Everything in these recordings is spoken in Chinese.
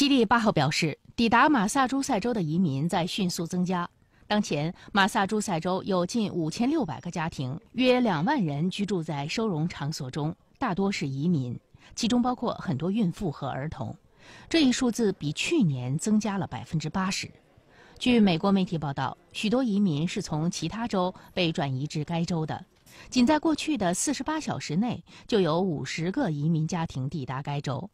七利八号表示，抵达马萨诸塞州的移民在迅速增加。当前，马萨诸塞州有近五千六百个家庭，约两万人居住在收容场所中，大多是移民，其中包括很多孕妇和儿童。这一数字比去年增加了百分之八十。据美国媒体报道，许多移民是从其他州被转移至该州的。仅在过去的四十八小时内，就有五十个移民家庭抵达该州。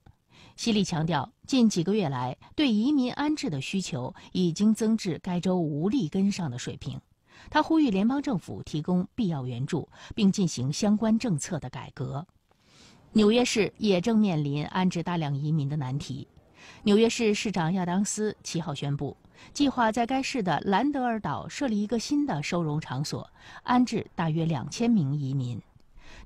希利强调，近几个月来，对移民安置的需求已经增至该州无力跟上的水平。他呼吁联邦政府提供必要援助，并进行相关政策的改革。纽约市也正面临安置大量移民的难题。纽约市市长亚当斯七号宣布，计划在该市的兰德尔岛设立一个新的收容场所，安置大约两千名移民。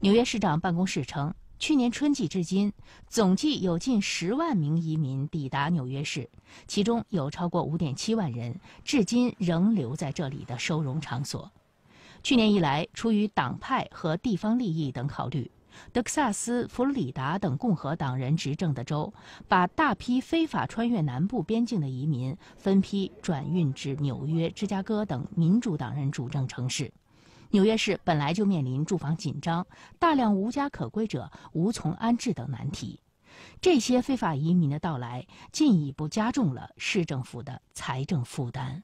纽约市长办公室称。去年春季至今，总计有近十万名移民抵达纽约市，其中有超过五点七万人至今仍留在这里的收容场所。去年以来，出于党派和地方利益等考虑，德克萨斯、佛罗里达等共和党人执政的州，把大批非法穿越南部边境的移民分批转运至纽约、芝加哥等民主党人主政城市。纽约市本来就面临住房紧张、大量无家可归者无从安置等难题，这些非法移民的到来进一步加重了市政府的财政负担。